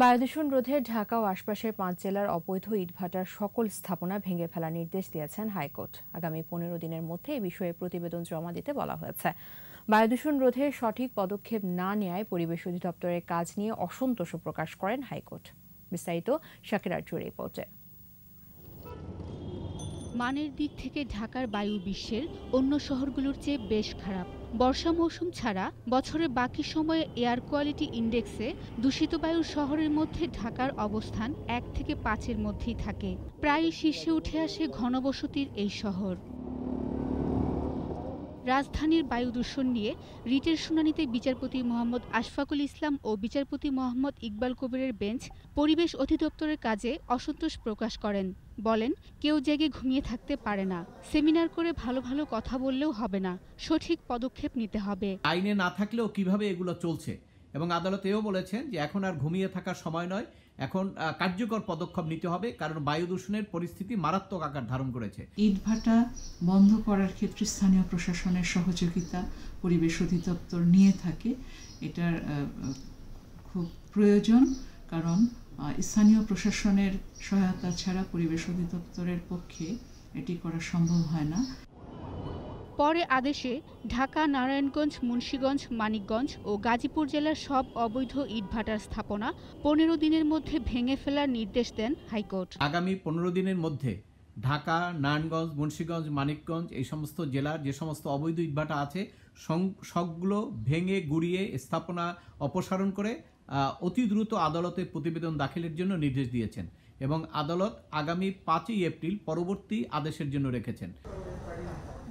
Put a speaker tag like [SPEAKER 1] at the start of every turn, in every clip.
[SPEAKER 1] বায়ুদূষণ রোধে ঢাকা ও আশপাশের পাঁচ জেলার অবৈধ
[SPEAKER 2] ইটভাটার সকল স্থাপনা ভেঙে ফেলার নির্দেশ দিয়েছেন হাইকোর্ট আগামী পনেরো দিনের মধ্যে এ বিষয়ে প্রতিবেদন জমা দিতে বলা হয়েছে বায়ুদূষণ রোধে সঠিক পদক্ষেপ না নেয় পরিবেশ অধিদপ্তরের কাজ নিয়ে অসন্তোষ প্রকাশ করেন হাইকোর্ট বিস্তারিত এই রিপোর্টে
[SPEAKER 3] মানের দিক থেকে ঢাকার বায়ু বিশ্বের অন্য শহরগুলোর চেয়ে বেশ খারাপ বর্ষা মৌসুম ছাড়া বছরের বাকি সময়ে এয়ার কোয়ালিটি ইন্ডেক্সে দূষিত বায়ুর শহরের মধ্যে ঢাকার অবস্থান এক থেকে পাঁচের মধ্যেই থাকে প্রায়ই শীর্ষে উঠে আসে ঘনবসতির এই শহর রাজধানীর বায়ু দূষণ নিয়ে রিটের শুনানিতে বিচারপতি মোহাম্মদ আশফাকুল ইসলাম ও বিচারপতি মোহাম্মদ ইকবাল কবিরের বেঞ্চ পরিবেশ অধিদপ্তরের কাজে অসন্তোষ প্রকাশ করেন বলেন কেউ জেগে ঘুমিয়ে থাকতে পারে না সেমিনার করে ভালো ভালো কথা বললেও হবে না সঠিক পদক্ষেপ নিতে হবে
[SPEAKER 4] আইনে না থাকলেও কিভাবে এগুলো চলছে এবং আদালতেও বলেছেন যে এখন আর ঘুমিয়ে থাকার সময় নয় এখন কার্যকর পদক্ষেপ নিতে হবে কারণ বায়ু দূষণের পরিস্থিতি মারাত্মক আকার ধারণ করেছে
[SPEAKER 1] ইটভাটা বন্ধ করার ক্ষেত্রে স্থানীয় প্রশাসনের সহযোগিতা পরিবেশ অধিদপ্তর নিয়ে থাকে এটার খুব প্রয়োজন কারণ স্থানীয় প্রশাসনের সহায়তা ছাড়া পরিবেশ অধিদপ্তরের পক্ষে এটি করা সম্ভব হয় না
[SPEAKER 3] পরে আদেশে ঢাকা নারায়ণগঞ্জ মুন্সীগঞ্জ মানিকগঞ্জ ও গাজীপুর জেলার সব অবৈধ ইটভাটার স্থাপনা পনেরো দিনের মধ্যে ভেঙে ফেলার নির্দেশ দেন হাইকোর্ট
[SPEAKER 4] আগামী পনেরো দিনের মধ্যে ঢাকা নারায়ণগঞ্জ মুন্সীগঞ্জ মানিকগঞ্জ এই সমস্ত জেলার যে সমস্ত অবৈধ ইটভাটা আছে সবগুলো ভেঙে গুড়িয়ে স্থাপনা অপসারণ করে অতি দ্রুত আদালতে প্রতিবেদন দাখিলের জন্য নির্দেশ দিয়েছেন এবং আদালত আগামী পাঁচই এপ্রিল পরবর্তী আদেশের জন্য রেখেছেন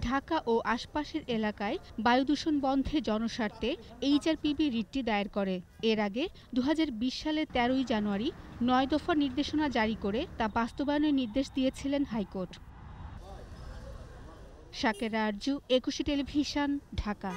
[SPEAKER 3] ঢাকা ও আশপাশের এলাকায় বায়ুদূষণ বন্ধে জনস্বার্থে এইচআরপিবি রিটটি দায়ের করে এর আগে দু সালের তেরোই জানুয়ারি নয় দফা নির্দেশনা জারি করে তা বাস্তবায়নের নির্দেশ দিয়েছিলেন হাইকোর্ট সাকের আরজু একুশে টেলিভিশন ঢাকা